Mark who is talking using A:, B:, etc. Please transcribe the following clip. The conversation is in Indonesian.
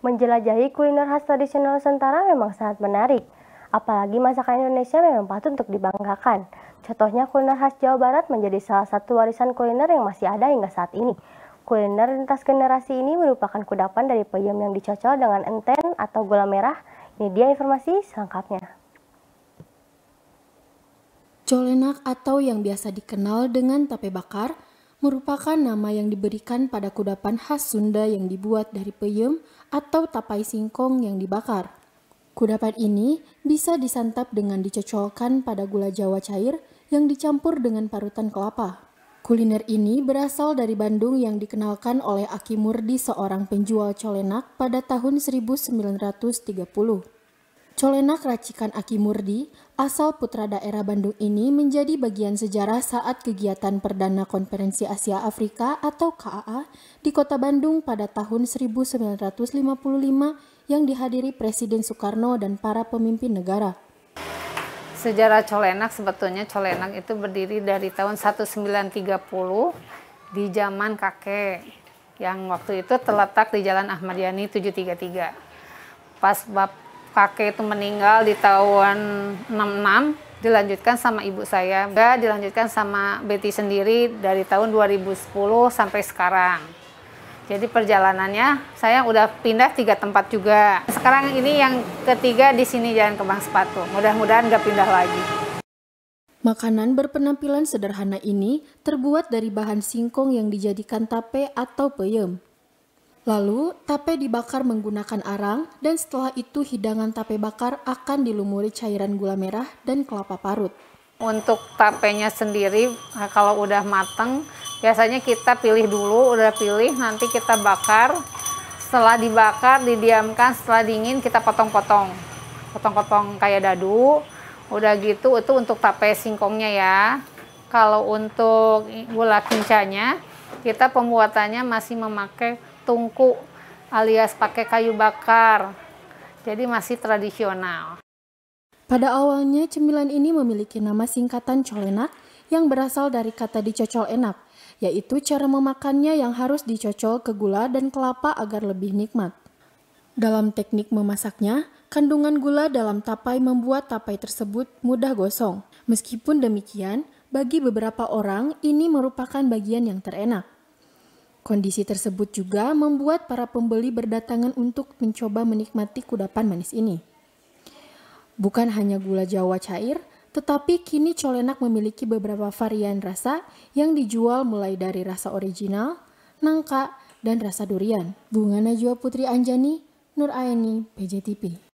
A: Menjelajahi kuliner khas tradisional Nusantara memang sangat menarik. Apalagi masakan Indonesia memang patut untuk dibanggakan. Contohnya kuliner khas Jawa Barat menjadi salah satu warisan kuliner yang masih ada hingga saat ini. Kuliner lintas generasi ini merupakan kudapan dari peyem yang dicocol dengan enten atau gula merah. Ini dia informasi selengkapnya. Colenak atau
B: yang biasa dikenal dengan tape bakar merupakan nama yang diberikan pada kudapan khas Sunda yang dibuat dari peyem atau tapai singkong yang dibakar. Kudapan ini bisa disantap dengan dicocolkan pada gula jawa cair yang dicampur dengan parutan kelapa. Kuliner ini berasal dari Bandung yang dikenalkan oleh Aki Murdi seorang penjual colenak pada tahun 1930. Colenak racikan Aki Murdi, asal putra daerah Bandung ini menjadi bagian sejarah saat kegiatan Perdana Konferensi Asia Afrika atau KAA di kota Bandung pada tahun 1955 yang dihadiri Presiden Soekarno dan para pemimpin negara.
C: Sejarah Colenak sebetulnya Colenak itu berdiri dari tahun 1930 di zaman kakek yang waktu itu terletak di Jalan Ahmad Yani 733. Pas bab kakek itu meninggal di tahun 66, dilanjutkan sama ibu saya, enggak dilanjutkan sama Betty sendiri dari tahun 2010 sampai sekarang. Jadi perjalanannya saya udah pindah tiga tempat juga. Sekarang ini yang ketiga di sini Jalan Kembang Sepatu. Mudah-mudahan nggak pindah lagi.
B: Makanan berpenampilan sederhana ini terbuat dari bahan singkong yang dijadikan tape atau peyem. Lalu, tape dibakar menggunakan arang dan setelah itu hidangan tape bakar akan dilumuri cairan gula merah
C: dan kelapa parut. Untuk tapenya sendiri, eh, kalau udah mateng, biasanya kita pilih dulu, udah pilih, nanti kita bakar. Setelah dibakar, didiamkan, setelah dingin kita potong-potong. Potong-potong kayak dadu, udah gitu itu untuk tape singkongnya ya. Kalau untuk gula kincanya, kita pembuatannya masih memakai tungku alias pakai kayu bakar. Jadi masih tradisional.
B: Pada awalnya cemilan ini memiliki nama singkatan colenak yang berasal dari kata dicocol enak, yaitu cara memakannya yang harus dicocol ke gula dan kelapa agar lebih nikmat. Dalam teknik memasaknya, kandungan gula dalam tapai membuat tapai tersebut mudah gosong. Meskipun demikian, bagi beberapa orang ini merupakan bagian yang terenak. Kondisi tersebut juga membuat para pembeli berdatangan untuk mencoba menikmati kudapan manis ini. Bukan hanya gula Jawa cair, tetapi kini colenak memiliki beberapa varian rasa yang dijual mulai dari rasa original, nangka, dan rasa durian. Bunga Najwa Putri Anjani, Nur Aini, PJTP.